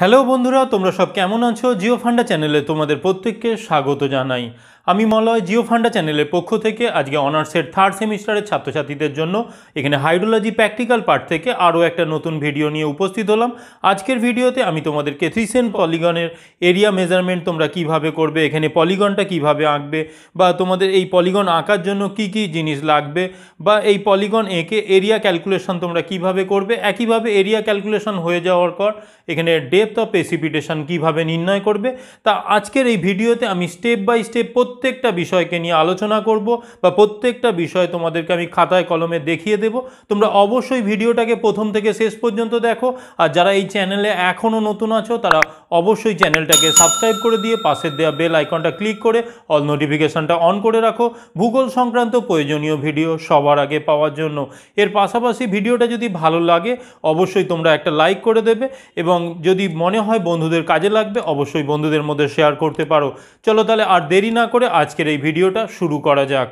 Hello বন্ধুরা তোমরা সব কেমন আছো জিও ফান্ডা চ্যানেলে তোমাদের প্রত্যেককে স্বাগত জানাই আমি মলয় জিও ফান্ডা চ্যানেলের পক্ষ থেকে আজকে অনার্সের থার্ড সেমিস্টারের ছাত্রছাত্রীদের জন্য এখানে হাইড্রোলজি প্র্যাকটিক্যাল পার্ট থেকে আরও একটা নতুন ভিডিও নিয়ে উপস্থিত হলাম আজকের ভিডিওতে আমি তোমাদেরকে থ্রিসেন পলিগনের এরিয়া মেজারমেন্ট তোমরা কিভাবে করবে এখানে পলিগনটা কিভাবে আঁকবে বা তোমাদের এই পলিগন আঁকার জন্য কি কি জিনিস লাগবে বা এই পলিগন এঁকে এরিয়া ক্যালকুলেশন তোমরা কিভাবে করবে একইভাবে এরিয়া ক্যালকুলেশন হয়ে যাওয়ার পর এখানে ডেপথ অফ প্রেসিপিটেশন কিভাবে নির্ণয় করবে তা আজকের এই ভিডিওতে আমি স্টেপ বাই স্টেপ প্রত্যেকটা বিষয়কে নিয়ে আলোচনা করব বা প্রত্যেকটা বিষয় তোমাদেরকে আমি খাতায় কলমে দেখিয়ে দেব তোমরা অবশ্যই ভিডিওটাকে প্রথম থেকে শেষ পর্যন্ত দেখো আর যারা এই চ্যানেলে এখনও নতুন আছো তারা অবশ্যই চ্যানেলটাকে সাবস্ক্রাইব করে দিয়ে পাশের দেওয়া বেল আইকনটা ক্লিক করে অল নোটিফিকেশানটা অন করে রাখো ভূগোল সংক্রান্ত প্রয়োজনীয় ভিডিও সবার আগে পাওয়ার জন্য এর পাশাপাশি ভিডিওটা যদি ভালো লাগে অবশ্যই তোমরা একটা লাইক করে দেবে এবং যদি মনে হয় বন্ধুদের কাজে লাগবে অবশ্যই বন্ধুদের মধ্যে শেয়ার করতে পারো চলো তাহলে আর দেরি না করে করে আজকের এই ভিডিওটা শুরু করা যাক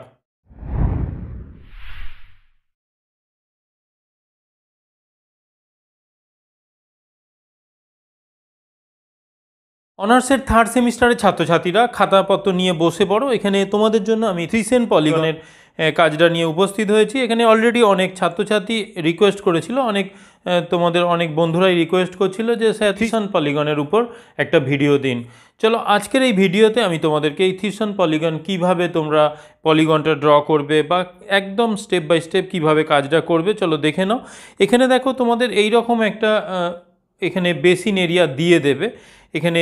অনার্সের থার্ড সেমিস্টারের ছাত্রছাত্রীরা খাতাপত্র নিয়ে বসে পড়ো এখানে তোমাদের জন্য আমি থ্রিসেন পলিগনের হ্যাঁ, কাজটা নিয়ে উপস্থিত হয়েছি এখানে অলরেডি অনেক ছাত্রছাত্রী রিকোয়েস্ট করেছিল অনেক তোমাদের অনেক বন্ধুরাই রিকোয়েস্ট করছিল যে স্যার থিসন পলিগনের উপর একটা ভিডিও দিন চলো আজকের এই ভিডিওতে আমি তোমাদেরকে এই থিসন পলিগন কিভাবে তোমরা পলিগনটা ড্র করবে বা একদম স্টেপ বাই স্টেপ কিভাবে কাজটা করবে চলো দেখে নাও এখানে দেখো তোমাদের এই রকম একটা এখানে বেসিন এরিয়া দিয়ে দেবে এখানে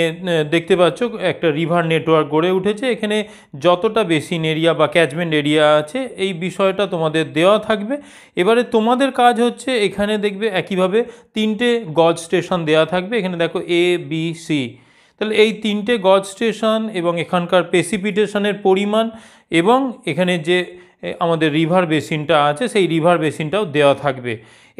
দেখতে পাচ্ছ একটা রিভার নেটওয়ার্ক গড়ে উঠেছে এখানে যতটা বেসিন এরিয়া বা ক্যাচমেন্ট এরিয়া আছে এই বিষয়টা তোমাদের দেওয়া থাকবে এবারে তোমাদের কাজ হচ্ছে এখানে দেখবে একইভাবে তিনটে গজ স্টেশন দেওয়া থাকবে এখানে দেখো এ বি সি তাহলে এই তিনটে গজ স্টেশন এবং এখানকার প্রেসিপিটেশনের পরিমাণ এবং এখানে যে আমাদের রিভার বেসিনটা আছে সেই রিভার বেসিনটাও দেওয়া থাকবে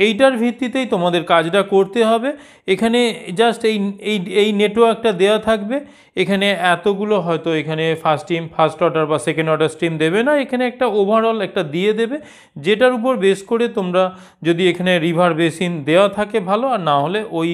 এইটার ভিত্তিতেই তোমাদের কাজটা করতে হবে এখানে জাস্ট এই এই এই নেটওয়ার্কটা দেওয়া থাকবে এখানে এতগুলো হয়তো এখানে ফার্স্ট স্টিম ফার্স্ট অর্ডার বা সেকেন্ড অর্ডার স্টিম দেবে না এখানে একটা ওভারঅল একটা দিয়ে দেবে যেটার উপর বেস করে তোমরা যদি এখানে রিভার বেসিন দেওয়া থাকে ভালো আর না হলে ওই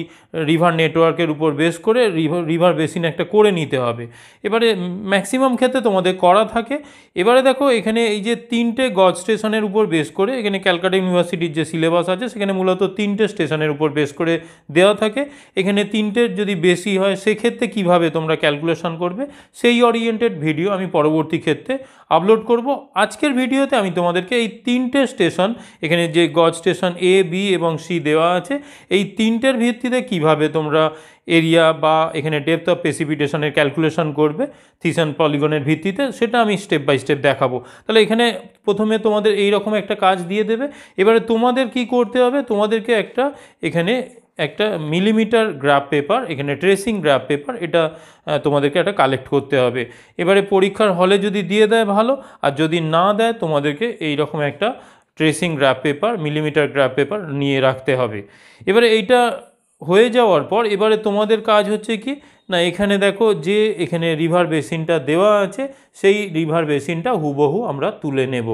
রিভার নেটওয়ার্কের উপর বেস করে রিভার রিভার বেসিন একটা করে নিতে হবে এবারে ম্যাক্সিমাম ক্ষেত্রে তোমাদের করা থাকে এবারে দেখো এখানে এই যে তিনটে গজ স্টেশনের উপর বেস করে এখানে ক্যালকাটা ইউনিভার্সিটির যে সিলেবাস আছে সেখানে মূলত তিনটে স্টেশনের উপর বেস করে দেওয়া থাকে এখানে তিনটের যদি বেশি হয় সেক্ষেত্রে কিভাবে তোমরা ক্যালকুলেশন করবে সেই ওরিয়েন্টেড ভিডিও আমি পরবর্তী ক্ষেত্রে আপলোড করব আজকের ভিডিওতে আমি তোমাদেরকে এই তিনটে স্টেশন এখানে যে গজ স্টেশন এ বি এবং সি দেওয়া আছে এই তিনটের ভিত্তিতে কিভাবে তোমরা এরিয়া বা এখানে ডেপথ অফ প্রেসিপিটেশনের ক্যালকুলেশন করবে থিসান পলিগনের ভিত্তিতে সেটা আমি স্টেপ বাই স্টেপ দেখাবো তাহলে এখানে প্রথমে তোমাদের এই রকম একটা কাজ দিয়ে দেবে এবারে তোমাদের কি করতে হবে তোমাদেরকে একটা এখানে একটা মিলিমিটার গ্রাফ পেপার এখানে ট্রেসিং গ্রাফ পেপার এটা তোমাদেরকে একটা কালেক্ট করতে হবে এবারে পরীক্ষার হলে যদি দিয়ে দেয় ভালো আর যদি না দেয় তোমাদেরকে এই রকম একটা tracing graph paper millimetre graph paper নিয়ে রাখতে হবে এবারে এইটা হয়ে যাওয়ার পর এবারে তোমাদের কাজ হচ্ছে কি না এখানে দেখো যে এখানে রিভার বেসিনটা দেওয়া আছে সেই রিভার বেসিনটা হুবহু আমরা তুলে নেব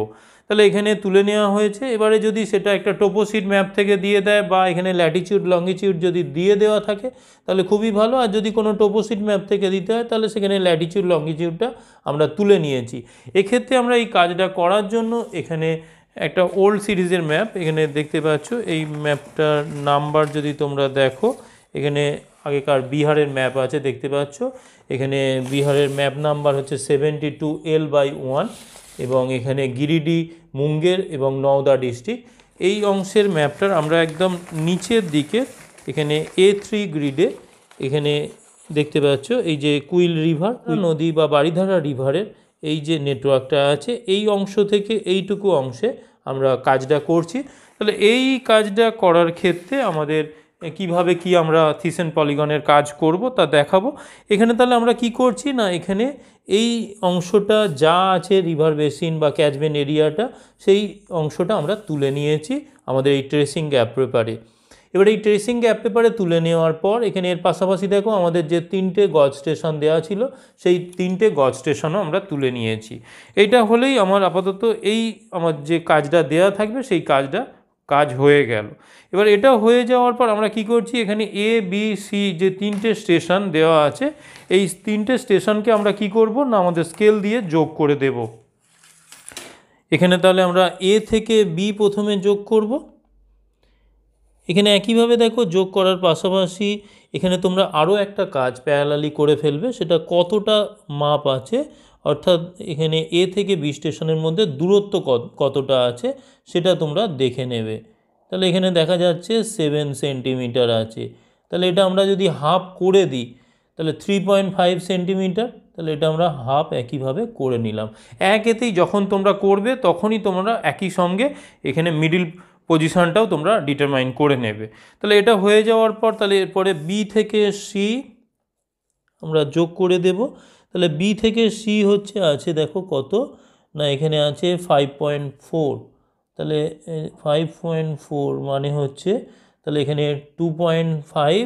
তাহলে এখানে তুলে নেওয়া হয়েছে এবারে যদি সেটা একটা টোপোসিট ম্যাপ থেকে দিয়ে দেয় বা এখানে ল্যাটিচিউড লঙ্গিচিউড যদি দিয়ে দেওয়া থাকে তাহলে খুবই ভালো আর যদি কোনো টোপোসিট ম্যাপ থেকে দিতে হয় তাহলে সেখানে ল্যাটিচিউড লঙ্গিচিউডটা আমরা তুলে নিয়েছি এক্ষেত্রে আমরা এই কাজটা করার জন্য এখানে একটা ওল্ড সিরিজের ম্যাপ এখানে দেখতে পাচ্ছ এই ম্যাপটার নাম্বার যদি তোমরা দেখো এখানে আগেকার বিহারের ম্যাপ আছে দেখতে পাচ্ছ এখানে বিহারের ম্যাপ নাম্বার হচ্ছে seventy two L by one এবং এখানে গিরিডি মুঙ্গের এবং নওদা ডিস্ট্রিক্ট এই অংশের ম্যাপটার আমরা একদম নিচের দিকে এখানে এ থ্রি গ্রিডে এখানে দেখতে পাচ্ছ এই যে কুইল রিভার নদী বা বাড়িধারা রিভারের এই যে নেটওয়ার্কটা আছে এই অংশ থেকে এইটুকু অংশে আমরা কাজটা করছি তাহলে এই কাজটা করার ক্ষেত্রে আমাদের কিভাবে কি আমরা থিসেন পলিগনের কাজ করব তা দেখাবো এখানে তাহলে আমরা কি করছি না এখানে এই অংশটা যা আছে রিভার বেসিন বা ক্যাচবেন এরিয়াটা সেই অংশটা আমরা তুলে নিয়েছি আমাদের এই ট্রেসিং অ্যাপ্রোপারে এবার এই ট্রেসিং গ্যাপ পেপারে তুলে নেওয়ার পর এখানে এর পাশাপাশি দেখো আমাদের যে তিনটে গজ স্টেশন দেওয়া ছিল সেই তিনটে গজ স্টেশনও আমরা তুলে নিয়েছি এইটা হলেই আমার আপাতত এই আমার যে কাজটা দেওয়া থাকবে সেই কাজটা কাজ হয়ে গেল এবার এটা হয়ে যাওয়ার পর আমরা কি করছি এখানে এ বি সি যে তিনটে স্টেশন দেওয়া আছে এই তিনটে স্টেশনকে আমরা কি করব না আমাদের স্কেল দিয়ে যোগ করে দেব এখানে তাহলে আমরা এ থেকে বি প্রথমে যোগ করব এখানে একইভাবে দেখো যোগ করার পাশাপাশি এখানে তোমরা আরও একটা কাজ প্যারালালি করে ফেলবে সেটা কতটা মাপ আছে অর্থাৎ এখানে এ থেকে বি স্টেশনের মধ্যে দূরত্ব কতটা আছে সেটা তোমরা দেখে নেবে তাহলে এখানে দেখা যাচ্ছে সেভেন সেন্টিমিটার আছে তাহলে এটা আমরা যদি হাফ করে দিই তাহলে থ্রি পয়েন্ট ফাইভ সেন্টিমিটার তাহলে এটা আমরা হাফ একইভাবে করে নিলাম এক এতেই যখন তোমরা করবে তখনই তোমরা একই সঙ্গে এখানে মিডিল পজিশানটাও তোমরা ডিটারমাইন করে নেবে তাহলে এটা হয়ে যাওয়ার পর তাহলে এরপরে বি থেকে সি আমরা যোগ করে দেব তাহলে বি থেকে সি হচ্ছে আছে দেখো কত না এখানে আছে ফাইভ পয়েন্ট ফোর তাহলে ফাইভ পয়েন্ট ফোর মানে হচ্ছে তাহলে এখানে টু পয়েন্ট ফাইভ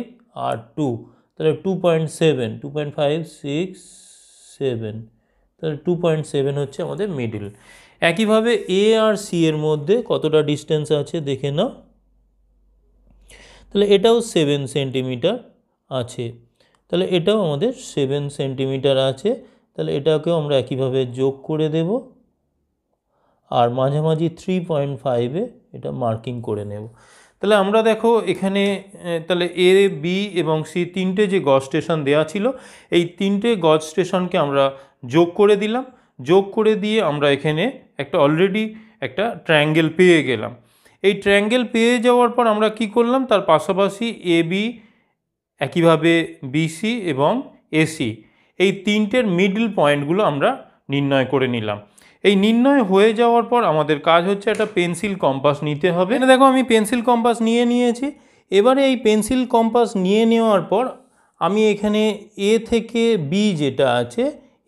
আর টু তাহলে two point seven two point five six seven তাহলে টু পয়েন্ট সেভেন হচ্ছে আমাদের মিডিল একইভাবে এ আর সি এর মধ্যে কতটা ডিস্টেন্স আছে দেখে নাও তাহলে এটাও সেভেন সেন্টিমিটার আছে তাহলে এটাও আমাদের সেভেন সেন্টিমিটার আছে তাহলে এটাকেও আমরা একইভাবে যোগ করে দেব আর মাঝামাঝি থ্রি পয়েন্ট ফাইভে এটা মার্কিং করে নেব তাহলে আমরা দেখো এখানে তাহলে এ বি এবং সি তিনটে যে গজ স্টেশন দেওয়া ছিল এই তিনটে গজ স্টেশনকে আমরা যোগ করে দিলাম যোগ করে দিয়ে আমরা এখানে একটা অলরেডি একটা ট্রায়াঙ্গেল পেয়ে গেলাম এই ট্রায়াঙ্গেল পেয়ে যাওয়ার পর আমরা কি করলাম তার পাশাপাশি এ বি একইভাবে বিসি এবং এসি এই তিনটের মিডল পয়েন্টগুলো আমরা নির্ণয় করে নিলাম এই নির্ণয় হয়ে যাওয়ার পর আমাদের কাজ হচ্ছে একটা পেন্সিল কম্পাস নিতে হবে এটা দেখো আমি পেন্সিল কম্পাস নিয়ে নিয়েছি এবারে এই পেন্সিল কম্পাস নিয়ে নেওয়ার পর আমি এখানে এ থেকে বি যেটা আছে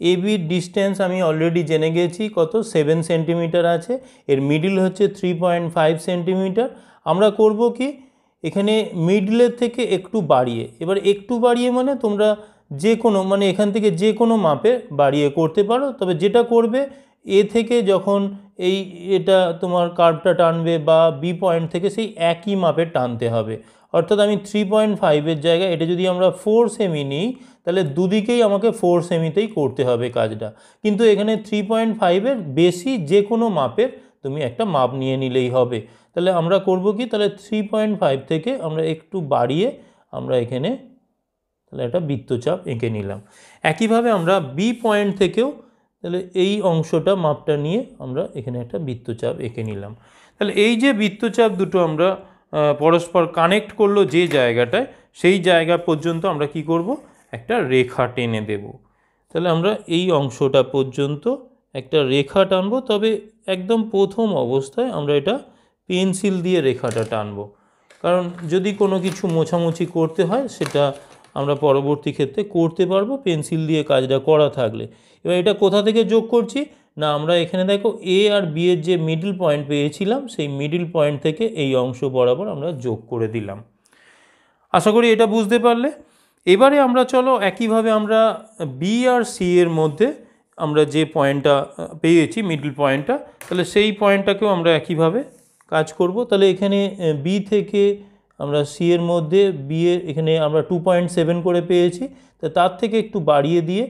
এ বির ডিস্টেন্স আমি অলরেডি জেনে গেছি কত সেভেন সেন্টিমিটার আছে এর মিডিল হচ্ছে থ্রি পয়েন্ট ফাইভ সেন্টিমিটার আমরা করব কি এখানে মিডলের থেকে একটু বাড়িয়ে এবার একটু বাড়িয়ে মানে তোমরা যে কোনো মানে এখান থেকে যে কোনো মাপে বাড়িয়ে করতে পারো তবে যেটা করবে এ থেকে যখন এই এটা তোমার কার্ভটা টানবে বা বি পয়েন্ট থেকে সেই একই মাপে টানতে হবে অর্থাৎ আমি থ্রি পয়েন্ট ফাইভের জায়গায় এটা যদি আমরা ফোর সেমি নিই তাহলে দুদিকেই আমাকে ফোর সেমিতেই করতে হবে কাজটা কিন্তু এখানে থ্রি পয়েন্ট ফাইভের বেশি যে কোনো মাপের তুমি একটা মাপ নিয়ে নিলেই হবে তাহলে আমরা করব কি তাহলে থ্রি পয়েন্ট ফাইভ থেকে আমরা একটু বাড়িয়ে আমরা এখানে তাহলে একটা বৃত্তচাপ এঁকে নিলাম একইভাবে আমরা বি পয়েন্ট থেকেও তাহলে এই অংশটা মাপটা নিয়ে আমরা এখানে একটা বৃত্তচাপ এঁকে নিলাম তাহলে এই যে বৃত্তচাপ দুটো আমরা পরস্পর কানেক্ট করলো যে জায়গাটায় সেই জায়গা পর্যন্ত আমরা কি করব একটা রেখা টেনে দেব তাহলে আমরা এই অংশটা পর্যন্ত একটা রেখা টানব তবে একদম প্রথম অবস্থায় আমরা এটা পেন্সিল দিয়ে রেখাটা টানব কারণ যদি কোনো কিছু মোছামুছি করতে হয় সেটা আমরা পরবর্তী ক্ষেত্রে করতে পারবো পেন্সিল দিয়ে কাজটা করা থাকলে এবার এটা কোথা থেকে যোগ করছি না আমরা এখানে দেখো এ আর বি এর যে মিডিল পয়েন্ট পেয়েছিলাম সেই মিডিল পয়েন্ট থেকে এই অংশ বরাবর আমরা যোগ করে দিলাম আশা করি এটা বুঝতে পারলে এবারে আমরা চলো একইভাবে আমরা বি আর সি এর মধ্যে আমরা যে পয়েন্টটা পেয়েছি মিডল পয়েন্টটা তাহলে সেই পয়েন্টটাকেও আমরা একইভাবে কাজ করব তাহলে এখানে বি থেকে আমরা সি এর মধ্যে বি এর এখানে আমরা টু পয়েন্ট সেভেন করে পেয়েছি তা তার থেকে একটু বাড়িয়ে দিয়ে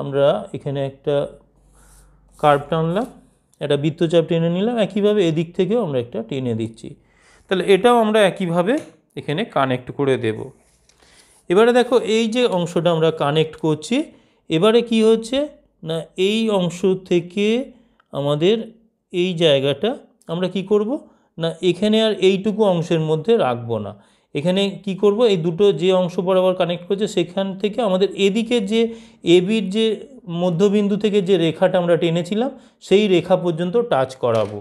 আমরা এখানে একটা কার্ভ টানলাম একটা বৃত্তচাপ টেনে নিলাম একইভাবে এদিক থেকেও আমরা একটা টেনে দিচ্ছি তাহলে এটাও আমরা একইভাবে এখানে কানেক্ট করে দেব এবারে দেখো এই যে অংশটা আমরা কানেক্ট করছি এবারে কি হচ্ছে না এই অংশ থেকে আমাদের এই জায়গাটা আমরা কি করব না এখানে আর এইটুকু অংশের মধ্যে রাখবো না এখানে কি করব এই দুটো যে অংশ বরাবর কানেক্ট করছে সেখান থেকে আমাদের এদিকে যে এবির যে মধ্যবিন্দু থেকে যে রেখাটা আমরা টেনেছিলাম সেই রেখা পর্যন্ত টাচ করাবো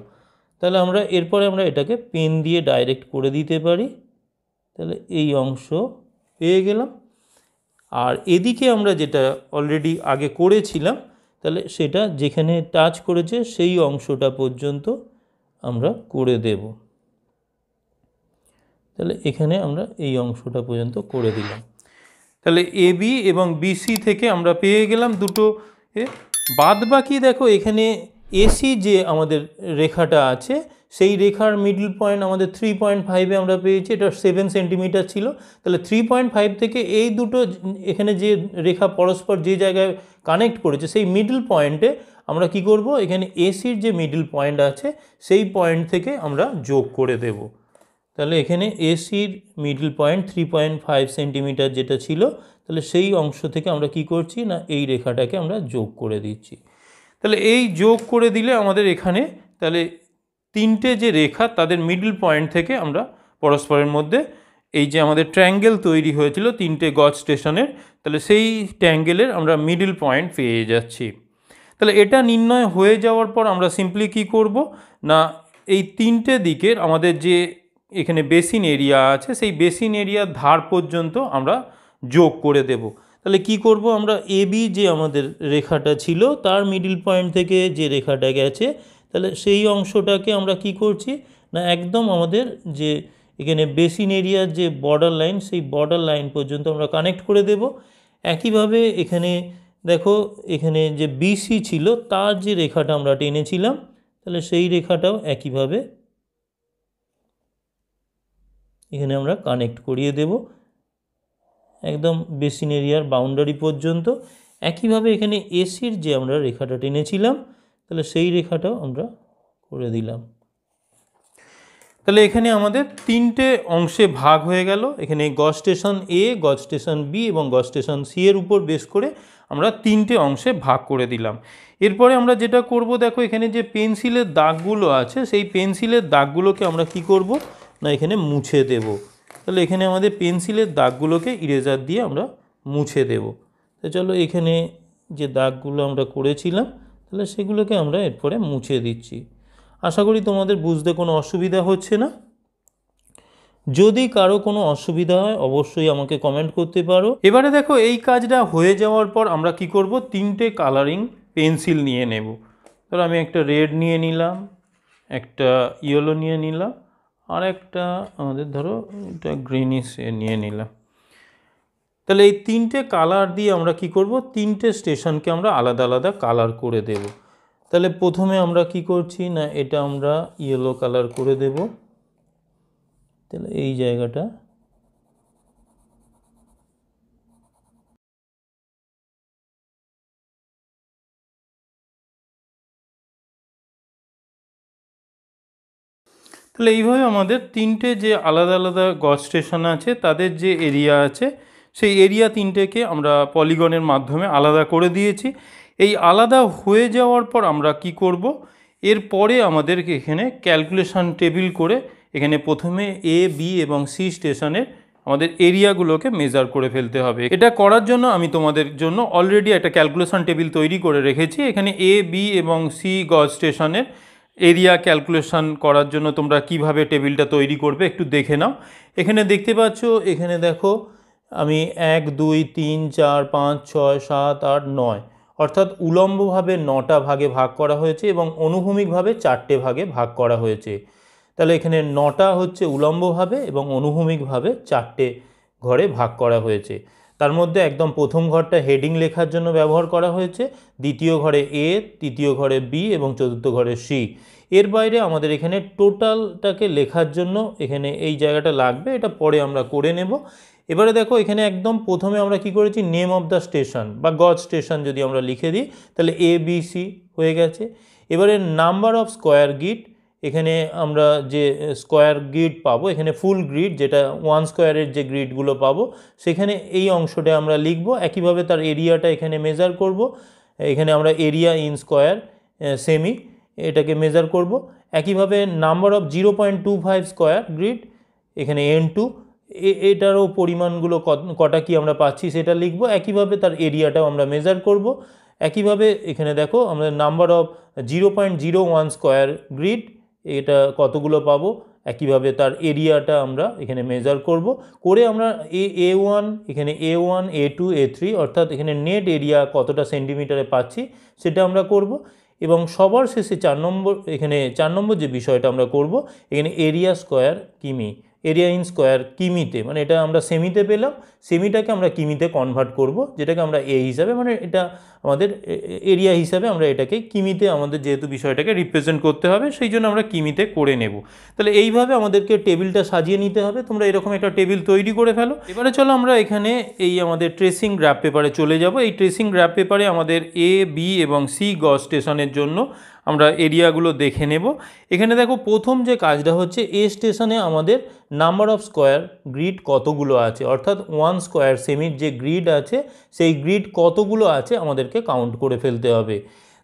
তাহলে আমরা এরপরে আমরা এটাকে পেন দিয়ে ডাইরেক্ট করে দিতে পারি তাহলে এই অংশ পেয়ে গেলাম আর এদিকে আমরা যেটা অলরেডি আগে করেছিলাম তাহলে সেটা যেখানে টাচ করেছে সেই অংশটা পর্যন্ত আমরা করে দেবো তাহলে এখানে আমরা এই অংশটা পর্যন্ত করে দিলাম তাহলে এ বি এবং বিসি থেকে আমরা পেয়ে গেলাম দুটো বাদ বাকি দেখো এখানে এসি যে আমাদের রেখাটা আছে সেই রেখার মিডল পয়েন্ট আমাদের থ্রি পয়েন্ট ফাইভে আমরা পেয়েছি এটা সেভেন সেন্টিমিটার ছিল তাহলে থ্রি পয়েন্ট ফাইভ থেকে এই দুটো এখানে যে রেখা পরস্পর যে জায়গায় কানেক্ট করেছে সেই মিডল পয়েন্টে আমরা কি করব এখানে এসির যে মিডল পয়েন্ট আছে সেই পয়েন্ট থেকে আমরা যোগ করে দেবো তাহলে এখানে এসির middle point three point five centimetre যেটা ছিল তাহলে সেই অংশ থেকে আমরা কি করছি না এই রেখাটাকে আমরা যোগ করে দিচ্ছি তাহলে এই যোগ করে দিলে আমাদের এখানে তাহলে তিনটে যে রেখা তাদের মিডল পয়েন্ট থেকে আমরা পরস্পরের মধ্যে এই যে আমাদের ট্র্যাঙ্গেল তৈরি হয়েছিল তিনটে গজ স্টেশনের তাহলে সেই ট্র্যাঙ্গেলের আমরা মিডল পয়েন্ট পেয়ে যাচ্ছি তাহলে এটা নির্ণয় হয়ে যাওয়ার পর আমরা সিম্পলি কি করব না এই তিনটে দিকের আমাদের যে এখানে বেসিন এরিয়া আছে সেই বেসিন এরিয়ার ধার পর্যন্ত আমরা যোগ করে দেব তাহলে কি করব আমরা এবি যে আমাদের রেখাটা ছিল তার মিডিল পয়েন্ট থেকে যে রেখাটা গেছে তাহলে সেই অংশটাকে আমরা কি করছি না একদম আমাদের যে এখানে বেসিন এরিয়ার যে বর্ডার লাইন সেই বর্ডার লাইন পর্যন্ত আমরা কানেক্ট করে দেব একইভাবে এখানে দেখো এখানে যে বিসি ছিল তার যে রেখাটা আমরা টেনেছিলাম তাহলে সেই রেখাটাও একইভাবে এখানে আমরা কানেক্ট করিয়ে দেব একদম বেসিন এরিয়ার বাউন্ডারি পর্যন্ত একইভাবে এখানে এসির যে আমরা রেখাটা টেনেছিলাম তাহলে সেই রেখাটাও আমরা করে দিলাম তাহলে এখানে আমাদের তিনটে অংশে ভাগ হয়ে গেল এখানে গ স্টেশন এ গ স্টেশন বি এবং গ স্টেশন সি এর উপর বেস করে আমরা তিনটে অংশে ভাগ করে দিলাম এরপরে আমরা যেটা করব দেখো এখানে যে পেন্সিলের দাগগুলো আছে সেই পেন্সিলের দাগগুলোকে আমরা কি করব না এখানে মুছে দেব তাহলে এখানে আমাদের পেন্সিলের দাগগুলোকে ইরেজার দিয়ে আমরা মুছে দেব তো চলো এখানে যে দাগগুলো আমরা করেছিলাম তাহলে সেগুলোকে আমরা এরপরে মুছে দিচ্ছি আশা করি তোমাদের বুঝতে কোনো অসুবিধা হচ্ছে না যদি কারো কোনো অসুবিধা হয় অবশ্যই আমাকে কমেন্ট করতে পারো এবারে দেখো এই কাজটা হয়ে যাওয়ার পর আমরা কি করব তিনটে কালারিং পেন্সিল নিয়ে নেব ধরো আমি একটা রেড নিয়ে নিলাম একটা ইয়েলো নিয়ে নিলাম আর একটা আমাদের ধরো এটা গ্রিনিশ নিয়ে নিলাম তাহলে এই তিনটে কালার দিয়ে আমরা কি করব তিনটে স্টেশনকে আমরা আলাদা আলাদা কালার করে দেব তাহলে প্রথমে আমরা কি করছি না এটা আমরা ইয়েলো কালার করে দেব তাহলে এই জায়গাটা তাহলে এইভাবে আমাদের তিনটে যে আলাদা আলাদা গজ স্টেশন আছে তাদের যে এরিয়া আছে সেই এরিয়া তিনটেকে আমরা পলিগনের মাধ্যমে আলাদা করে দিয়েছি এই আলাদা হয়ে যাওয়ার পর আমরা কি করব এর পরে আমাদেরকে এখানে ক্যালকুলেশন টেবিল করে এখানে প্রথমে এ বি এবং সি স্টেশনের আমাদের এরিয়াগুলোকে মেজার করে ফেলতে হবে এটা করার জন্য আমি তোমাদের জন্য অলরেডি একটা ক্যালকুলেশন টেবিল তৈরি করে রেখেছি এখানে এ বি এবং সি গজ স্টেশনের এরিয়া ক্যালকুলেশন করার জন্য তোমরা কিভাবে টেবিলটা তৈরি করবে একটু দেখে নাও এখানে দেখতে পাচ্ছ এখানে দেখো আমি এক দুই তিন চার পাঁচ ছয় সাত আট নয় অর্থাৎ উলম্বভাবে নটা ভাগে ভাগ করা হয়েছে এবং অনুভূমিকভাবে চারটে ভাগে ভাগ করা হয়েছে তাহলে এখানে নটা হচ্ছে উলম্বভাবে এবং অনুভূমিকভাবে চারটে ঘরে ভাগ করা হয়েছে তার মধ্যে একদম প্রথম ঘরটা হেডিং লেখার জন্য ব্যবহার করা হয়েছে দ্বিতীয় ঘরে এ তৃতীয় ঘরে বি এবং চতুর্থ ঘরে সি এর বাইরে আমাদের এখানে টোটালটাকে লেখার জন্য এখানে এই জায়গাটা লাগবে এটা পরে আমরা করে নেব এবারে দেখো এখানে একদম প্রথমে আমরা কি করেছি নেম অফ দ্য স্টেশন বা গজ স্টেশন যদি আমরা লিখে দিই তাহলে এ বি সি হয়ে গেছে এবারে নাম্বার অফ স্কোয়ার গিট এখানে আমরা যে স্কোয়ার গ্রিড পাবো এখানে ফুল গ্রিড যেটা ওয়ান স্কোয়ারের যে গ্রিডগুলো পাবো সেখানে এই অংশটা আমরা লিখব একইভাবে তার এরিয়াটা এখানে মেজার করব এখানে আমরা এরিয়া ইন স্কোয়ার সেমি এটাকে মেজার করব একইভাবে number of zero point two five square grid এখানে এন টু এটারও পরিমাণগুলো কটা কি আমরা পাচ্ছি সেটা লিখব একইভাবে তার এরিয়াটাও আমরা মেজার করব একইভাবে এখানে দেখো আমরা number of zero point zero one square grid এটা কতগুলো পাবো একইভাবে তার এরিয়াটা আমরা এখানে মেজার করব করে আমরা এ এ ওয়ান এখানে A one A two A three অর্থাৎ এখানে নেট এরিয়া কতটা সেন্টিমিটারে পাচ্ছি সেটা আমরা করব এবং সবার শেষে চার নম্বর এখানে চার নম্বর যে বিষয়টা আমরা করব এখানে area square km area in square কিমিতে মানে এটা আমরা সেমিতে পেলাম সেমিটাকে আমরা কিমিতে কনভার্ট করব যেটাকে আমরা এ হিসাবে মানে এটা আমাদের এরিয়া হিসাবে আমরা এটাকে কিমিতে আমাদের যেহেতু বিষয়টাকে রিপ্রেজেন্ট করতে হবে সেই জন্য আমরা কিমিতে করে নেব তাহলে এইভাবে আমাদেরকে টেবিলটা সাজিয়ে নিতে হবে তোমরা এরকম একটা টেবিল তৈরি করে ফেলো এবারে চলো আমরা এখানে এই আমাদের ট্রেসিং গ্র্যাপ পেপারে চলে যাব এই ট্রেসিং গ্র্যাপ পেপারে আমাদের এ বি এবং সি গ স্টেশনের জন্য আমরা এরিয়াগুলো দেখে নেব এখানে দেখো প্রথম যে কাজটা হচ্ছে এ স্টেশনে আমাদের নাম্বার অফ স্কোয়ার গ্রিড কতগুলো আছে অর্থাৎ ওয়ান স্কোয়ার সেমির যে গ্রিড আছে সেই গ্রিড কতগুলো আছে আমাদেরকে কাউন্ট করে ফেলতে হবে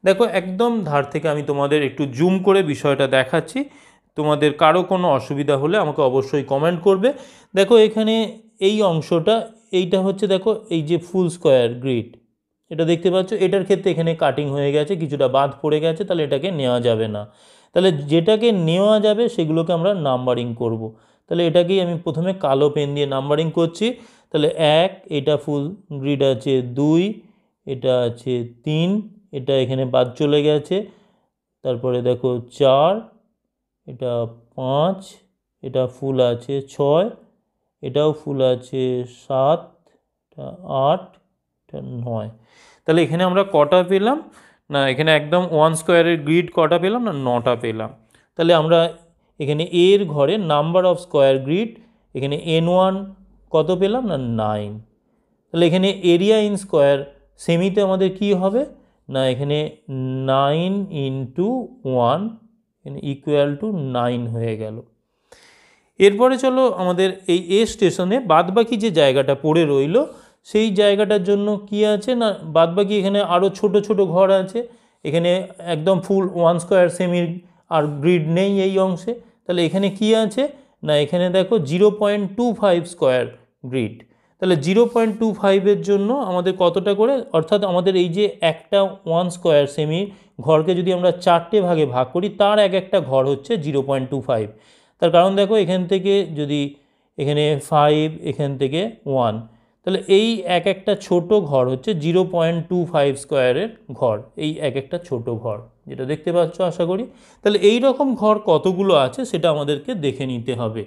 দেখো একদম ধার থেকে আমি তোমাদের একটু জুম করে বিষয়টা দেখাচ্ছি তোমাদের কারো কোনো অসুবিধা হলে আমাকে অবশ্যই কমেন্ট করবে দেখো এখানে এই অংশটা এইটা হচ্ছে দেখো এই যে ফুল স্কোয়ার গ্রিড এটা দেখতে পাচ্ছ এটার ক্ষেত্রে এখানে কাটিং হয়ে গেছে কিছুটা বাদ পড়ে গেছে তাহলে এটাকে নেওয়া যাবে না তাহলে যেটাকে নেওয়া যাবে সেগুলোকে আমরা নাম্বারিং করব। তাহলে এটাকেই আমি প্রথমে কালো পেন দিয়ে নাম্বারিং করছি তাহলে এক এটা ফুল গ্রিড আছে দুই এটা আছে তিন এটা এখানে বাদ চলে গেছে তারপরে দেখো চার এটা পাঁচ এটা ফুল আছে ছয় এটাও ফুল আছে সাত এটা আট এটা নয় তাহলে এখানে আমরা কটা পেলাম না এখানে একদম ওয়ান স্কোয়ারের গ্রিড কটা পেলাম না নটা পেলাম তাহলে আমরা এখানে এর ঘরে নাম্বার অফ স্কোয়ার গ্রিড এখানে এন ওয়ান কত পেলাম না নাইন তাহলে এখানে এরিয়া ইন স্কোয়ার সেমিতে আমাদের কি হবে না এখানে নাইন ইন্টু ওয়ান এখানে ইকুয়াল টু নাইন হয়ে গেল এরপরে চলো আমাদের এই এ স্টেশনে বাদবাকি যে জায়গাটা পড়ে রইল সেই জায়গাটার জন্য কি আছে না বাদবাকি এখানে আরও ছোট ছোট ঘর আছে এখানে একদম ফুল ওয়ান স্কোয়ার সেমির আর গ্রিড নেই এই অংশে তাহলে এখানে কি আছে না এখানে দেখো zero point two five square grid তাহলে জিরো পয়েন্ট টু ফাইভের জন্য আমাদের কতটা করে অর্থাৎ আমাদের এই যে একটা ওয়ান স্কোয়ার সেমি ঘরকে যদি আমরা চারটে ভাগে ভাগ করি তার এক একটা ঘর হচ্ছে জিরো পয়েন্ট টু ফাইভ তার কারণ দেখো এখান থেকে যদি এখানে ফাইভ এখান থেকে ওয়ান তাহলে এই এক একটা ছোট ঘর হচ্ছে জিরো পয়েন্ট টু ফাইভ স্কোয়ারের ঘর এই এক একটা ছোট ঘর যেটা দেখতে পাচ্ছ আশা করি তাহলে এই রকম ঘর কতগুলো আছে সেটা আমাদেরকে দেখে নিতে হবে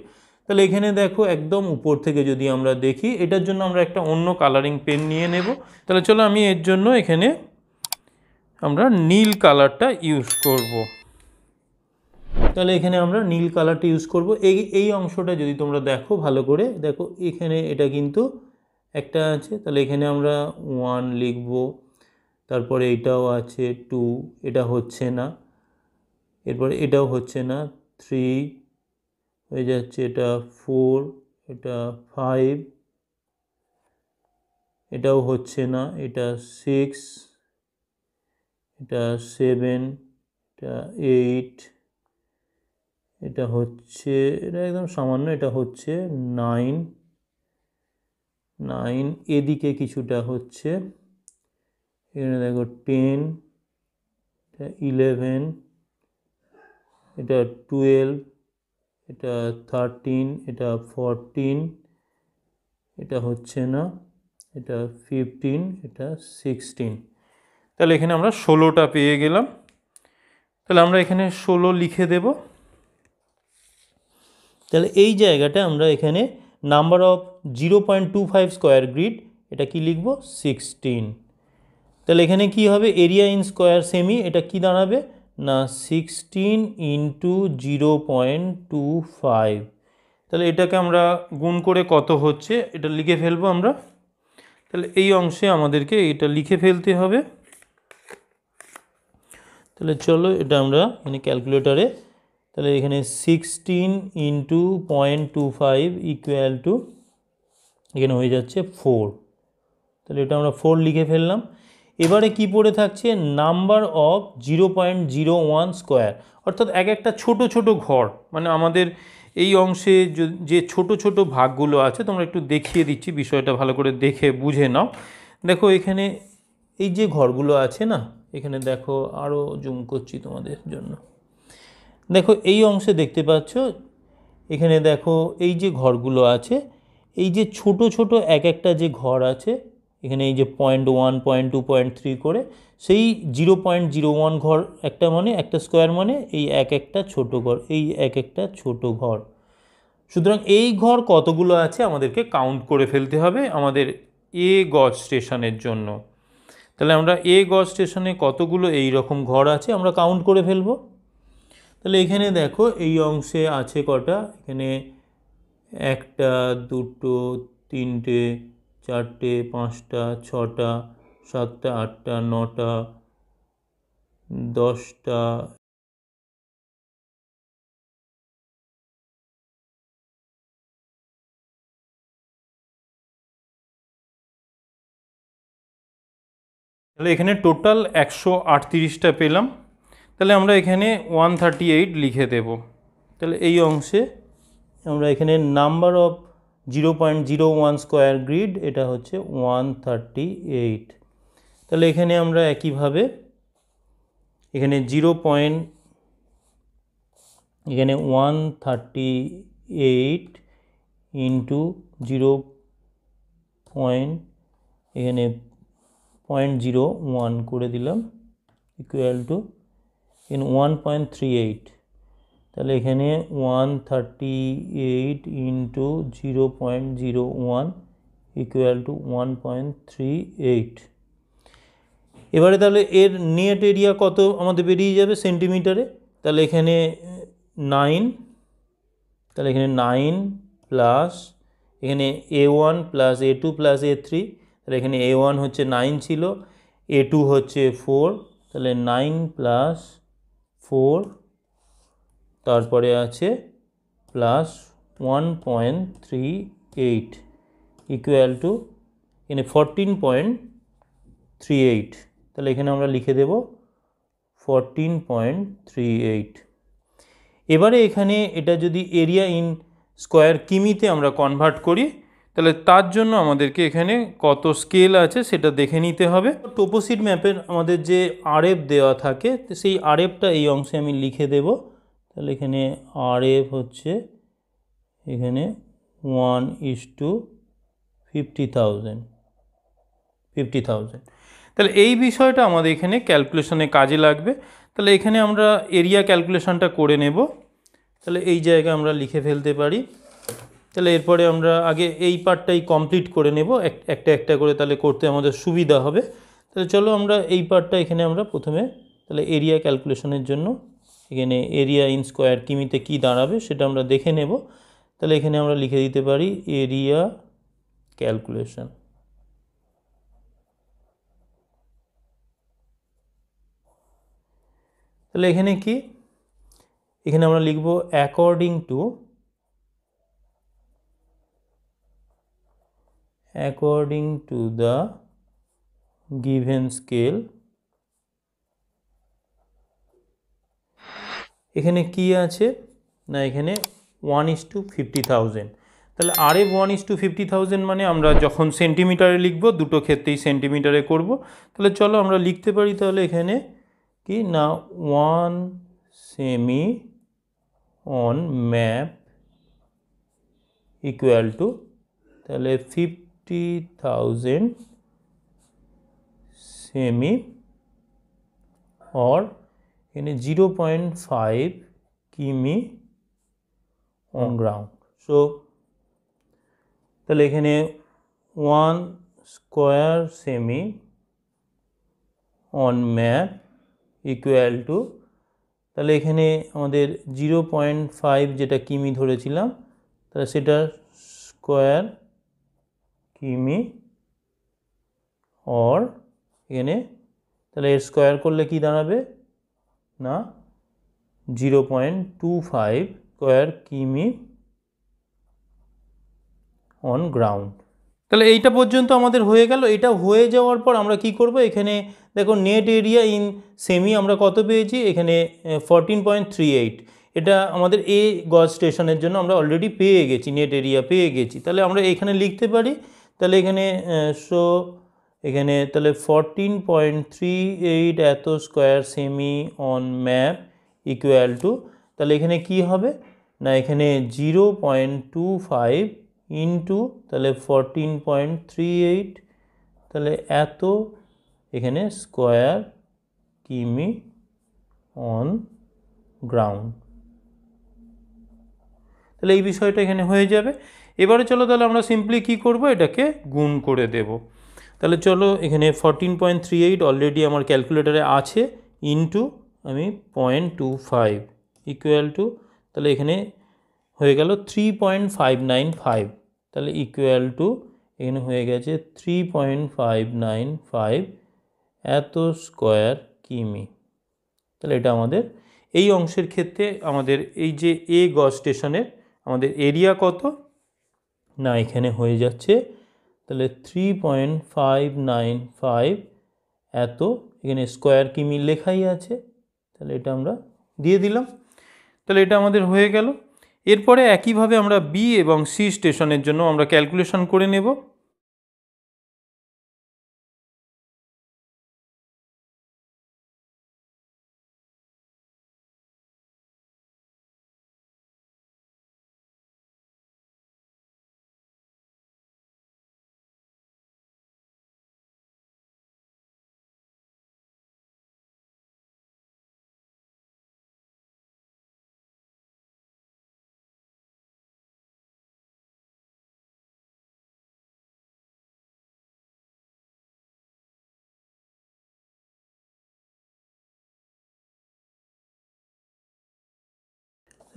তাহলে এখানে দেখো একদম উপর থেকে যদি আমরা দেখি এটার জন্য আমরা একটা অন্য কালারিং পেন নিয়ে নেব তাহলে চলো আমি এর জন্য এখানে আমরা নীল কালারটা ইউজ করব। তাহলে এখানে আমরা নীল কালারটা ইউজ করব এই এই অংশটা যদি তোমরা দেখো ভালো করে দেখো এখানে এটা কিন্তু একটা আছে তাহলে এখানে আমরা ওয়ান লিখব তারপরে এটাও আছে টু এটা হচ্ছে না এরপরে এটাও হচ্ছে না থ্রি হয়ে যাচ্ছে এটা ফোর এটা ফাইভ এটাও হচ্ছে না এটা সিক্স এটা সেভেন এটা এইট এটা হচ্ছে এটা একদম সামান্য এটা হচ্ছে নাইন নাইন এদিকে কিছুটা হচ্ছে এখানে দেখো টেন ইলেভেন এটা টুয়েলভ এটা থার্টিন এটা ফরটিন এটা হচ্ছে না এটা ফিফটিন এটা সিক্সটিন তাহলে এখানে আমরা ষোলোটা পেয়ে গেলাম তাহলে আমরা এখানে ষোলো লিখে দেব তাহলে এই জায়গাটা আমরা এখানে number of zero point two five square grid এটা কি লিখব সিক্সটিন তাহলে এখানে কি হবে এরিয়া ইন স্কোয়ার সেমি এটা কি দাঁড়াবে না sixteen into zero point two five তাহলে এটাকে আমরা গুণ করে কত হচ্ছে এটা লিখে ফেলবো আমরা তাহলে এই অংশে আমাদেরকে এটা লিখে ফেলতে হবে তাহলে চলো এটা আমরা মানে ক্যালকুলেটারে তাহলে এখানে sixteen into point two five equal to এখানে হয়ে যাচ্ছে ফোর তাহলে এটা আমরা ফোর লিখে ফেললাম এবারে কি পড়ে থাকছে number of zero point zero one square অর্থাৎ এক একটা ছোট ছোট ঘর মানে আমাদের এই অংশে যে ছোট ছোট ভাগগুলো আছে তোমরা একটু দেখিয়ে দিচ্ছি বিষয়টা ভালো করে দেখে বুঝে নাও দেখো এখানে এই যে ঘরগুলো আছে না এখানে দেখো আরও জুম করছি তোমাদের জন্য দেখো এই অংশে দেখতে পাচ্ছ এখানে দেখো এই যে ঘরগুলো আছে এই যে ছোট ছোট এক একটা যে ঘর আছে এখানে এই যে point one point two point three করে সেই জিরো পয়েন্ট জিরো ওয়ান ঘর একটা মানে একটা স্কোয়ার মানে এই এক একটা ছোট ঘর এই এক একটা ছোট ঘর সুতরাং এই ঘর কতগুলো আছে আমাদেরকে কাউন্ট করে ফেলতে হবে আমাদের এ গজ স্টেশনের জন্য তাহলে আমরা এ গজ স্টেশনে কতগুলো এই রকম ঘর আছে আমরা কাউন্ট করে ফেলবো তাহলে এখানে দেখো এই অংশে আছে কটা এখানে একটা দুটো তিনটে চারটে পাঁচটা ছটা সাতটা আটটা নটা দশটা তাহলে এখানে টোটাল একশো আটত্রিশটা পেলাম তাহলে আমরা এখানে ওয়ান থার্টি এইট লিখে দেব তাহলে এই অংশে আমরা এখানে number of zero point zero one square grid এটা হচ্ছে ওয়ান থার্টি এইট তাহলে এখানে আমরা একইভাবে এখানে জিরো পয়েন্ট এখানে one thirty eight into zero point এখানে পয়েন্ট জিরো ওয়ান করে দিলাম ইকুয়াল টু in 1.38 তাহলে এখানে 138 into zero point zero one equal to one point three eight এবারে তাহলে এর নেট এরিয়া কত আমাদের বেরিয়ে যাবে সেন্টিমিটারে তাহলে এখানে নাইন তাহলে এখানে নাইন প্লাস এখানে A one plus A two plus A three তাহলে এখানে এ ওয়ান হচ্ছে নাইন ছিল এ টু হচ্ছে ফোর তাহলে নাইন প্লাস ফোর তারপরে আছে plus one point three eight equal to এনে ফরটিন পয়েন্ট থ্রি এইট তাহলে এখানে আমরা লিখে দেব ফরটিন পয়েন্ট থ্রি এইট এবারে এখানে এটা যদি এরিয়া ইন স্কোয়ার কিমিতে আমরা কনভার্ট করি তাহলে তার জন্য আমাদেরকে এখানে কত স্কেল আছে সেটা দেখে নিতে হবে টোপোসিড ম্যাপের আমাদের যে আরএফ দেওয়া থাকে সেই আরএফটা এই অংশে আমি লিখে দেব তাহলে এখানে আরএফ হচ্ছে এখানে one is to fifty fifty thousand তাহলে এই বিষয়টা আমাদের এখানে ক্যালকুলেশনে কাজে লাগবে তাহলে এখানে আমরা এরিয়া ক্যালকুলেশনটা করে নেব তাহলে এই জায়গায় আমরা লিখে ফেলতে পারি তাহলে এরপরে আমরা আগে এই পার্টটাই কমপ্লিট করে নেব একটা একটা করে তাহলে করতে আমাদের সুবিধা হবে তাহলে চলো আমরা এই পার্টটা এখানে আমরা প্রথমে তাহলে এরিয়া ক্যালকুলেশনের জন্য এখানে এরিয়া ইন স্কোয়ার কিমিতে কি দাঁড়াবে সেটা আমরা দেখে নেব তাহলে এখানে আমরা লিখে দিতে পারি এরিয়া ক্যালকুলেশন তাহলে এখানে কি এখানে আমরা লিখব according to according to the given scale এখানে কি আছে না এখানে one is to fifty thousand তাহলে R F one is to fifty thousand মানে আমরা যখন সেন্টিমিটারে লিখব দুটো ক্ষেত্রেই সেন্টিমিটারে করব তাহলে চলো আমরা লিখতে পারি তাহলে এখানে কি না one cm on map equal to তাহলে ফিফ ফিফটি থাউজেন্ড সেমি और यानी zero point five km on ground so তাহলে এখানে one square cm on map equal to তাহলে এখানে আমাদের জিরো পয়েন্ট ফাইভ যেটা কিমি ধরেছিলাম তাহলে সেটা স্কোয়ার কিমি অর এখানে তাহলে এর স্কোয়ার করলে কি দাঁড়াবে না zero point two five square km on ground তাহলে এইটা পর্যন্ত আমাদের হয়ে গেল এটা হয়ে যাওয়ার পর আমরা কি করব এখানে দেখো নেট এরিয়া ইন সেমি আমরা কত পেয়েছি এখানে ফরটিন পয়েন্ট থ্রি এইট এটা আমাদের এ গজ স্টেশনের জন্য আমরা অলরেডি পেয়ে গেছি নেট এরিয়া পেয়ে গেছি তাহলে আমরা এখানে লিখতে পারি তাহলে এখানে সো এখানে তাহলে ফরটিন পয়েন্ট থ্রি এইট এত square cm on map equal to তাহলে এখানে কি হবে না এখানে zero point two five into তাহলে ফরটিন পয়েন্ট থ্রি এইট তাহলে এত এখানে স্কোয়ার কিমি অন গ্রাউন্ড তাহলে এই বিষয়টা এখানে হয়ে যাবে এবারে চলো তাহলে আমরা সিম্পলি কি করব এটাকে গুণ করে দেব তাহলে চলো এখানে fourteen point three eight already আমার ক্যালকুলেটারে আছে ইনটু আমি point two five equal to তাহলে এখানে হয়ে গেল three point five nine five তাহলে ইকুয়াল টু এখানে হয়ে গেছে three point five nine five এত স্কোয়ার কিমি তাহলে এটা আমাদের এই অংশের ক্ষেত্রে আমাদের এই যে এ গস স্টেশনের আমাদের এরিয়া কত না এখানে হয়ে যাচ্ছে তাহলে three point five nine five এত এখানে স্কোয়ার কিমি লেখাই আছে তাহলে এটা আমরা দিয়ে দিলাম তাহলে এটা আমাদের হয়ে গেল এরপরে একইভাবে আমরা বি এবং সি স্টেশনের জন্য আমরা ক্যালকুলেশন করে নেব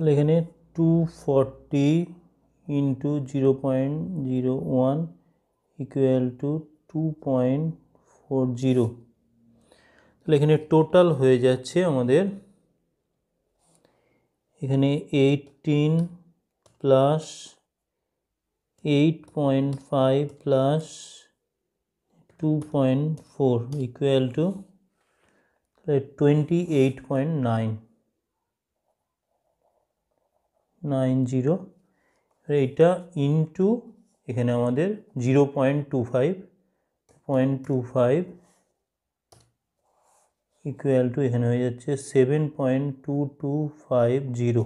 তাহলে এখানে two forty into zero point zero one equal to two point four zero তাহলে এখানে টোটাল হয়ে যাচ্ছে আমাদের এখানে eighteen plus eight point five plus two point four equal to twenty eight point nine nine zero এইটা into এখানে আমাদের zero point two five point two five equal to এখানে হয়ে যাচ্ছে seven point two two five zero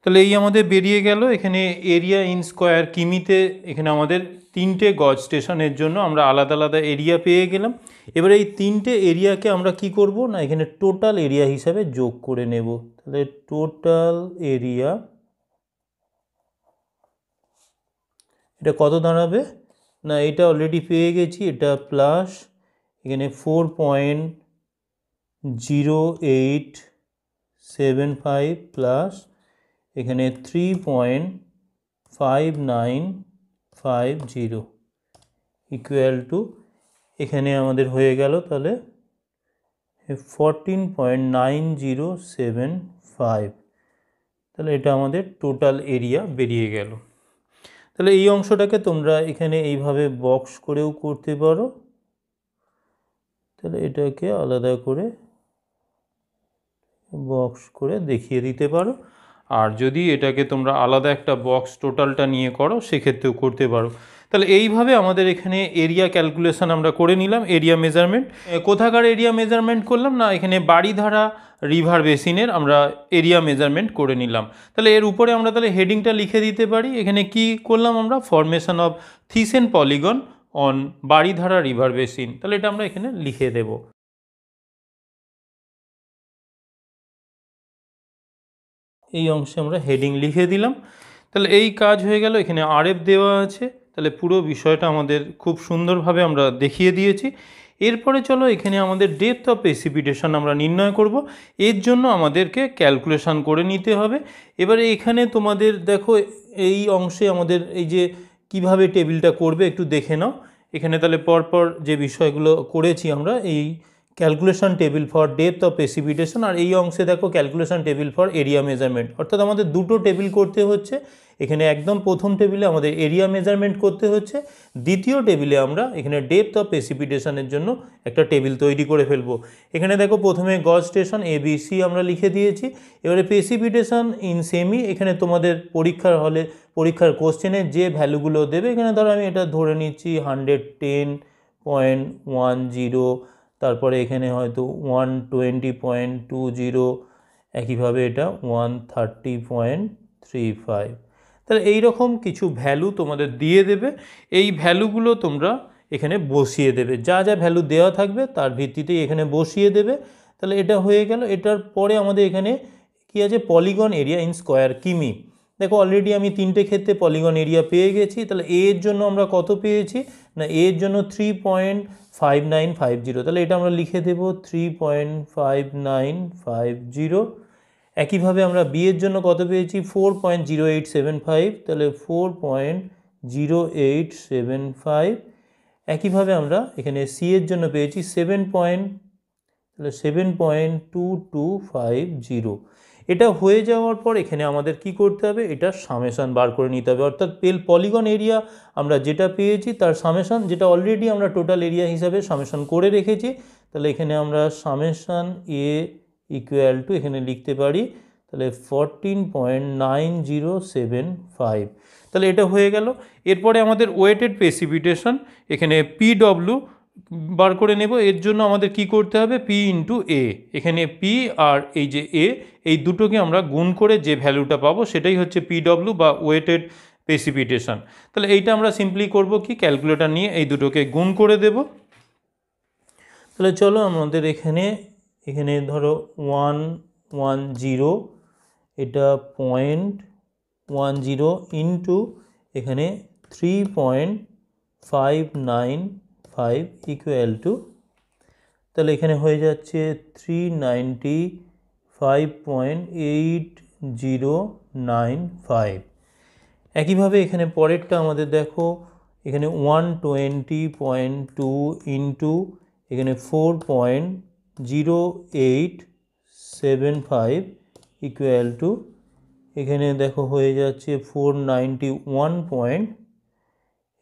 তাহলে এই আমাদের বেরিয়ে গেল এখানে এরিয়া ইন স্কোয়ার কিমিতে এখানে আমাদের তিনটে গজ স্টেশনের জন্য আমরা আলাদা আলাদা এরিয়া পেয়ে গেলাম এবার এই তিনটে এরিয়াকে আমরা কি করব না এখানে টোটাল এরিয়া হিসাবে যোগ করে নেব তাহলে টোটাল এরিয়া এটা কত দাঁড়াবে না এটা অলরেডি পেয়ে গেছি এটা প্লাস এখানে four point zero eight seven five plus এখানে three point five nine five zero equal to এখানে আমাদের হয়ে গেল তাহলে fourteen point nine zero seven five তাহলে এটা আমাদের টোটাল এরিয়া বেরিয়ে গেল তাহলে এই অংশটাকে তোমরা এখানে এইভাবে বক্স করেও করতে পারো তাহলে এটাকে আলাদা করে বক্স করে দেখিয়ে দিতে পারো আর যদি এটাকে তোমরা আলাদা একটা বক্স টোটালটা নিয়ে করো সেক্ষেত্রেও করতে পারো তাহলে এইভাবে আমাদের এখানে এরিয়া ক্যালকুলেশন আমরা করে নিলাম এরিয়া মেজারমেন্ট কোথাকার এরিয়া মেজারমেন্ট করলাম না এখানে বাড়িধারা রিভার বেসিনের আমরা এরিয়া মেজারমেন্ট করে নিলাম তাহলে এর উপরে আমরা তাহলে হেডিংটা লিখে দিতে পারি এখানে কি করলাম আমরা formation of Thiessen polygon on Baridhara river basin তাহলে এটা আমরা এখানে লিখে দেব এই অংশে আমরা হেডিং লিখে দিলাম তাহলে এই কাজ হয়ে গেল এখানে আরএফ দেওয়া আছে তাহলে পুরো বিষয়টা আমাদের খুব সুন্দরভাবে আমরা দেখিয়ে দিয়েছি এরপরে চলো এখানে আমাদের ডেপথ অফ প্রেসিপিটেশন আমরা নির্ণয় করব এর জন্য আমাদেরকে ক্যালকুলেশন করে নিতে হবে এবারে এখানে তোমাদের দেখো এই অংশে আমাদের এই যে কিভাবে টেবিলটা করবে একটু দেখে নাও এখানে তাহলে পরপর যে বিষয়গুলো করেছি আমরা এই calculation table for depth of precipitation আর এই অংশে দেখো calculation table for area measurement অর্থাৎ আমাদের দুটো টেবিল করতে হচ্ছে এখানে একদম প্রথম টেবিলে আমাদের এরিয়া মেজারমেন্ট করতে হচ্ছে দ্বিতীয় টেবিলে আমরা এখানে ডেপথ অফ প্রেসিপিটেশনের জন্য একটা টেবিল তৈরি করে ফেলবো এখানে দেখো প্রথমে গজ স্টেশন এবিসি আমরা লিখে দিয়েছি এবারে প্রেসিপিটেশন ইন সেমি এখানে তোমাদের পরীক্ষার হলে পরীক্ষার কোশ্চেনে যে ভ্যালুগুলো দেবে এখানে ধরো আমি এটা ধরে নিচ্ছি hundred ten point one zero তারপরে এখানে হয়তো one twenty point two zero একইভাবে এটা one thirty point three five তাহলে এইরকম কিছু ভ্যালু তোমাদের দিয়ে দেবে এই ভ্যালুগুলো তোমরা এখানে বসিয়ে দেবে যা যা ভ্যালু দেওয়া থাকবে তার ভিত্তিতেই এখানে বসিয়ে দেবে তাহলে এটা হয়ে গেল এটার পরে আমাদের এখানে কি আছে পলিগন এরিয়া ইন স্কোয়ার কিমি দেখো অলরেডি আমি তিনটে ক্ষেত্রে পলিগন এরিয়া পেয়ে গেছি তাহলে এ এর জন্য আমরা কত পেয়েছি না এ এর জন্য three point five nine five zero তাহলে এটা আমরা লিখে দেব three point five nine five zero একইভাবে আমরা বি এর জন্য কত পেয়েছি four point zero eight seven five তাহলে four point zero eight seven five একইভাবে আমরা এখানে সি এর জন্য পেয়েছি সেভেন পয়েন্ট তাহলে seven point two two five zero এটা হয়ে যাওয়ার পর এখানে আমাদের কি করতে হবে এটা সামেশান বার করে নিতে হবে অর্থাৎ পেল পলিগন এরিয়া আমরা যেটা পেয়েছি তার সামেশান যেটা অলরেডি আমরা টোটাল এরিয়া হিসাবে সামেশান করে রেখেছি তাহলে এখানে আমরা সামেশান এ ইকুয়াল টু এখানে লিখতে পারি তাহলে fourteen point nine zero seven five তাহলে এটা হয়ে গেল এরপরে আমাদের ওয়েটেড প্রেসিপিটেশন এখানে পিডব্লিউ বার করে নেব এর জন্য আমাদের কি করতে হবে পি ইন্টু এ এখানে পি আর এই যে এ এই দুটোকে আমরা গুণ করে যে ভ্যালুটা পাবো সেটাই হচ্ছে পিডব্লিউ বা ওয়েটেড প্রেসিপিটেশন তাহলে এইটা আমরা সিম্পলি করব কি ক্যালকুলেটার নিয়ে এই দুটোকে গুণ করে দেব তাহলে চলো আমাদের এখানে এখানে ধরো ওয়ান ওয়ান জিরো এটা পয়েন্ট ওয়ান জিরো ইন্টু এখানে three point five nine five two two তাহলে এখানে হয়ে যাচ্ছে three ninety five point eight zero nine five একইভাবে এখানে পরেরটা আমাদের দেখো এখানে one twenty point two into এখানে four point zero eight seven five equal to এখানে দেখো হয়ে যাচ্ছে ফোর নাইনটি ওয়ান পয়েন্ট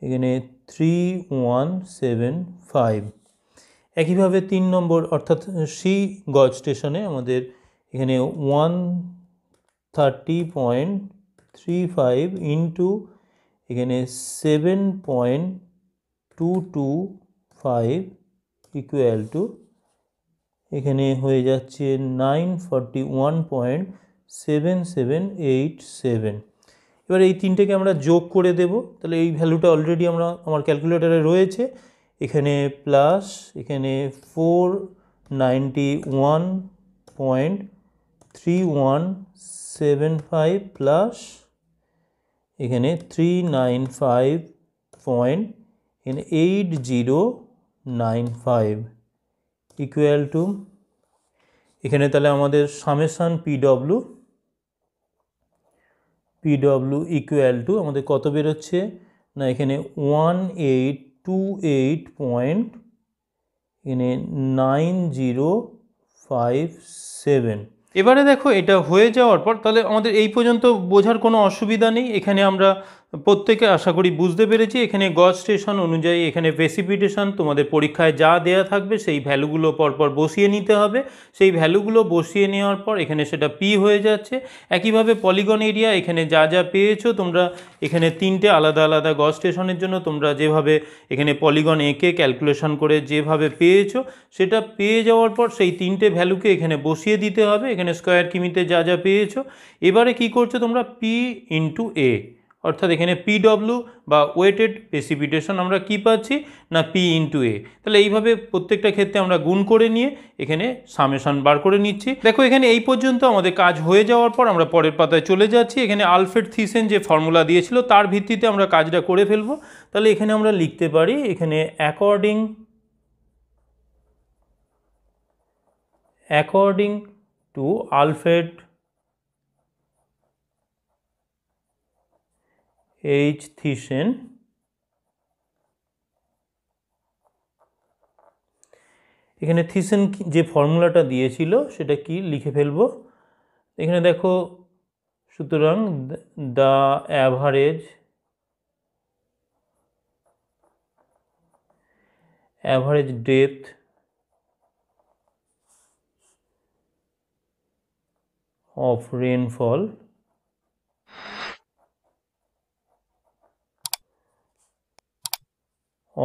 এখানে থ্রি ওয়ান সেভেন ফাইভ একইভাবে তিন নম্বর অর্থাৎ সি গজ স্টেশনে আমাদের এখানে one thirty point three five into এখানে seven point two two five equal to এখানে হয়ে যাচ্ছে nine forty one point seven seven eight seven এবার এই তিনটেকে আমরা যোগ করে দেব তাহলে এই ভ্যালুটা অলরেডি আমরা আমার ক্যালকুলেটারে রয়েছে এখানে প্লাস এখানে four ninety one point three one seven five plus এখানে থ্রি নাইন ফাইভ পয়েন্ট এখানে eight zero nine five equal to এখানে তাহলে আমাদের summation PW PW equal to আমাদের কত বেরোচ্ছে না এখানে one eight two eight point এখানে নাইন জিরো ফাইভ সেভেন এবারে দেখো এটা হয়ে যাওয়ার পর তাহলে আমাদের এই পর্যন্ত বোঝার কোনো অসুবিধা নেই এখানে আমরা প্রত্যেকে আশা করি বুঝতে পেরেছি এখানে গজ স্টেশন অনুযায়ী এখানে প্রেসিপিটেশন তোমাদের পরীক্ষায় যা দেয়া থাকবে সেই ভ্যালুগুলো পরপর বসিয়ে নিতে হবে সেই ভ্যালুগুলো বসিয়ে নেওয়ার পর এখানে সেটা পি হয়ে যাচ্ছে একইভাবে পলিগন এরিয়া এখানে যা যা পেয়েছো তোমরা এখানে তিনটে আলাদা আলাদা গজ স্টেশনের জন্য তোমরা যেভাবে এখানে পলিগন এঁকে ক্যালকুলেশন করে যেভাবে পেয়েছো সেটা পেয়ে যাওয়ার পর সেই তিনটে ভ্যালুকে এখানে বসিয়ে দিতে হবে এখানে স্কোয়ার কিমিতে যা যা পেয়েছো এবারে কি করছো তোমরা পি ইন্টু এ অর্থাৎ এখানে পিডব্লু বা ওয়েটেড প্রেসিপিটেশন আমরা কি পাচ্ছি না পি ইন্টু এ তাহলে এইভাবে প্রত্যেকটা ক্ষেত্রে আমরা গুণ করে নিয়ে এখানে সামেশন বার করে নিচ্ছি দেখো এখানে এই পর্যন্ত আমাদের কাজ হয়ে যাওয়ার পর আমরা পরের পাতায় চলে যাচ্ছি এখানে আলফেড থিসেন যে ফর্মুলা দিয়েছিল তার ভিত্তিতে আমরা কাজটা করে ফেলবো তাহলে এখানে আমরা লিখতে পারি এখানে অ্যাকর্ডিং অ্যাকর্ডিং টু আলফেড H Thiessen. এখানে থিসেন যে ফর্মুলাটা দিয়েছিল সেটা কি লিখে ফেলব এখানে দেখো সুতরাং দ্য অ্যাভারেজ অ্যাভারেজ ডেথ অফ রেনফল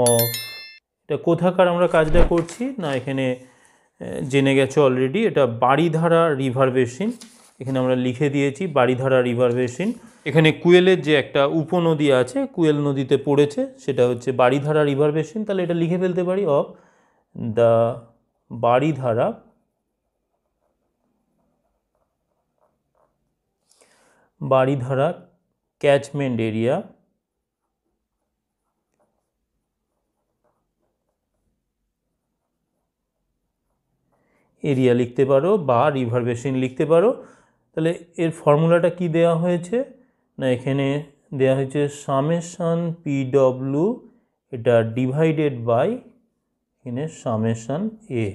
অফ এটা কোথাকার আমরা কাজটা করছি না এখানে জেনে গেছো অলরেডি এটা বাড়িধারা রিভারবেশিন এখানে আমরা লিখে দিয়েছি বাড়িধারা রিভারভেশন এখানে কুয়েলের যে একটা উপনদী আছে কুয়েল নদীতে পড়েছে সেটা হচ্ছে বাড়িধারা রিভারবেশিন তাহলে এটা লিখে ফেলতে পারি of the Baridhara Baridhara catchment area area লিখতে পারো বা রিভারবেশন লিখতে পারো তাহলে এর ফর্মুলাটা কি দেয়া হয়েছে না এখানে দেয়া হয়েছে সামেশান পিডব্লু এটা ডিভাইডেড বাই এখানে সামেশান এ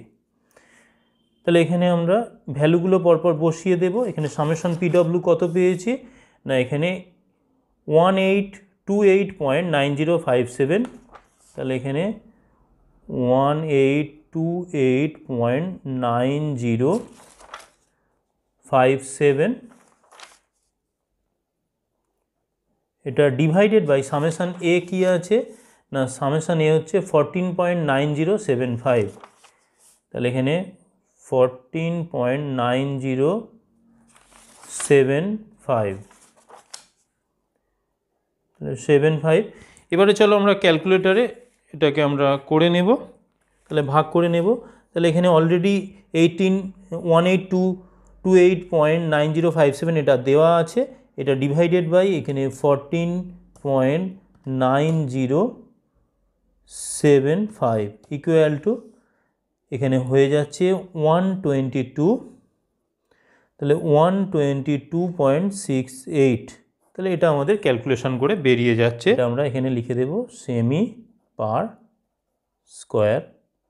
তাহলে এখানে আমরা ভ্যালুগুলো পরপর বসিয়ে দেব এখানে সামেশান পিডব্লু কত পেয়েছি না এখানে one eight two eight point nine zero five seven তাহলে এখানে one eight two eight point nine zero five seven এটা ডিভাইডেড বাই সামেশান এ কি আছে না সামেশান এ হচ্ছে fourteen point nine zero seven five তাহলে এখানে fourteen point nine zero seven five seven five এবারে চলো আমরা ক্যালকুলেটারে এটাকে আমরা করে নেব তাহলে ভাগ করে নেব তাহলে এখানে already eighteen one eight two two eight point nine zero five seven এটা দেওয়া আছে এটা ডিভাইডেড বাই এখানে fourteen point nine zero seven five equal to এখানে হয়ে যাচ্ছে ওয়ান টোয়েন্টি টু তাহলে one twenty two point six eight তাহলে এটা আমাদের ক্যালকুলেশন করে বেরিয়ে যাচ্ছে আমরা এখানে লিখে দেব সেমি পার স্কোয়ার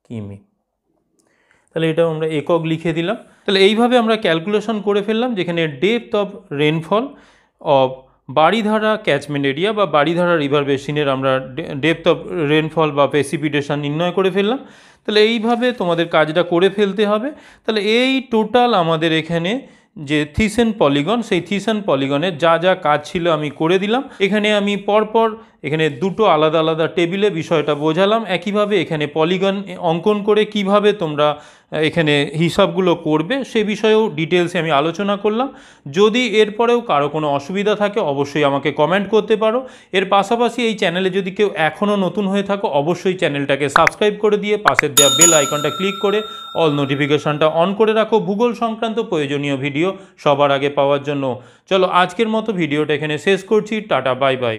কিমি তাহলে এটাও আমরা একক লিখে দিলাম তাহলে এইভাবে আমরা ক্যালকুলেশন করে ফেললাম যেখানে depth of rainfall of Baridhara catchment area বা বাড়িধারা রিভার বেসিনের আমরা ডেপথ অফ রেনফল বা প্রেসিপিটেশন নির্ণয় করে ফেললাম তাহলে এইভাবে তোমাদের কাজটা করে ফেলতে হবে তাহলে এই টোটাল আমাদের এখানে যে থিসেন পলিগন সেই থিসেন পলিগনের যা যা কাজ ছিল আমি করে দিলাম এখানে আমি পরপর এখানে দুটো আলাদা আলাদা টেবিলে বিষয়টা বোঝালাম একইভাবে এখানে পলিগন অঙ্কন করে কিভাবে তোমরা এখানে হিসাবগুলো করবে সে বিষয়েও ডিটেলসে আমি আলোচনা করলাম যদি এরপরেও কারো কোনো অসুবিধা থাকে অবশ্যই আমাকে কমেন্ট করতে পারো এর পাশাপাশি এই চ্যানেলে যদি কেউ এখনও নতুন হয়ে থাকো অবশ্যই চ্যানেলটাকে সাবস্ক্রাইব করে দিয়ে পাশের দেওয়া বেল আইকনটা ক্লিক করে অল নোটিফিকেশানটা অন করে রাখো ভূগোল সংক্রান্ত প্রয়োজনীয় ভিডিও সবার আগে পাওয়ার জন্য চলো আজকের মতো ভিডিওটা এখানে শেষ করছি টাটা বাই বাই